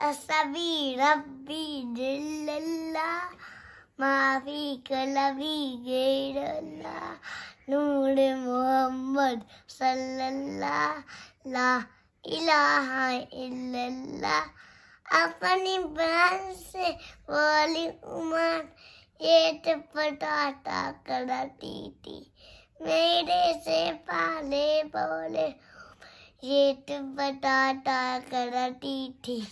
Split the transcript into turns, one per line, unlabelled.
أسبي ربي جل الله ما في كلبي غير الله نور محمد صلى الله لا إله إلا الله अपनी बहन से वाली उमर ये तो पटाटा कराती थी मेरे से पहले बोले ये तो पटाटा कराती थी